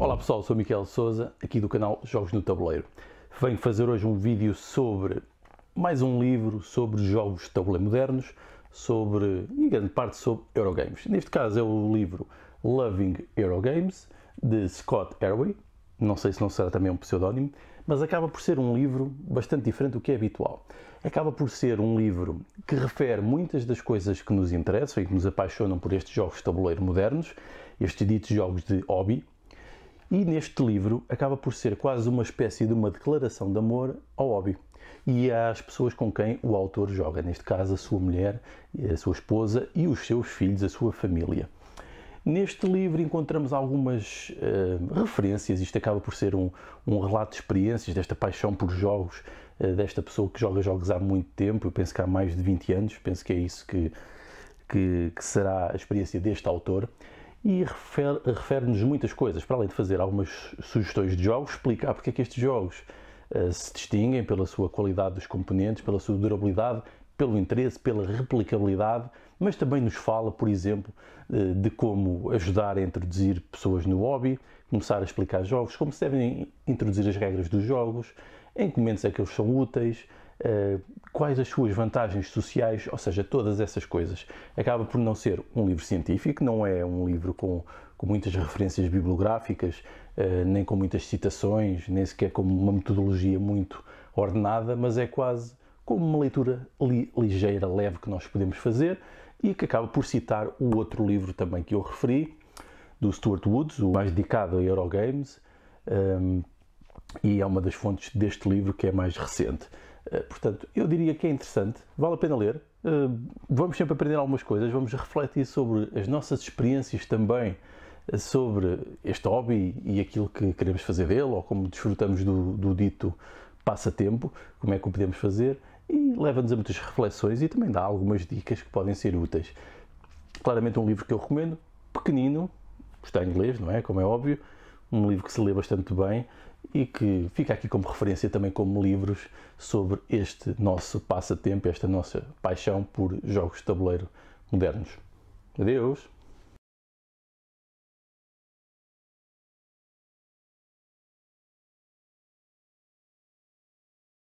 Olá pessoal, sou Miquel Souza, aqui do canal Jogos no Tabuleiro. Venho fazer hoje um vídeo sobre mais um livro sobre jogos de tabuleiro modernos, sobre, em grande parte, sobre Eurogames. Neste caso é o livro Loving Eurogames, de Scott Airway. Não sei se não será também um pseudónimo, mas acaba por ser um livro bastante diferente do que é habitual. Acaba por ser um livro que refere muitas das coisas que nos interessam e que nos apaixonam por estes jogos de tabuleiro modernos, estes ditos jogos de hobby, e neste livro acaba por ser quase uma espécie de uma declaração de amor ao hobby e às pessoas com quem o autor joga, neste caso a sua mulher, a sua esposa e os seus filhos, a sua família. Neste livro encontramos algumas uh, referências, isto acaba por ser um, um, relato de experiências desta paixão por jogos, uh, desta pessoa que joga jogos há muito tempo, eu penso que há mais de 20 anos, penso que é isso que, que, que será a experiência deste autor e refere-nos muitas coisas. Para além de fazer algumas sugestões de jogos, explicar porque é que estes jogos uh, se distinguem pela sua qualidade dos componentes, pela sua durabilidade, pelo interesse, pela replicabilidade, mas também nos fala, por exemplo, uh, de como ajudar a introduzir pessoas no hobby, começar a explicar jogos, como se devem introduzir as regras dos jogos, em que momentos é que eles são úteis, eh, quais as suas vantagens sociais, ou seja, todas essas coisas. Acaba por não ser um livro científico, não é um livro com, com muitas referências bibliográficas, uh, nem com muitas citações, nem sequer com uma metodologia muito ordenada, mas é quase como uma leitura li, ligeira, leve que nós podemos fazer e que acaba por citar o outro livro também que eu referi, do Stuart Woods, o mais dedicado a Eurogames, um, ehm, e é uma das fontes deste livro que é mais recente. Eh, portanto, eu diria que é interessante, vale a pena ler. Eh, vamos sempre aprender algumas coisas, vamos refletir sobre as nossas experiências também eh, sobre este hobby e aquilo que queremos fazer dele, ou como desfrutamos do, do dito passatempo, como é que o podemos fazer, e leva-nos a muitas reflexões e também dá algumas dicas que podem ser úteis. Claramente um livro que eu recomendo, pequenino, está em inglês, não é? Como é óbvio, um livro que se lê bastante bem e que fica aqui como referência também como livros sobre este nosso passatempo, esta nossa paixão por jogos de tabuleiro modernos. Adeus!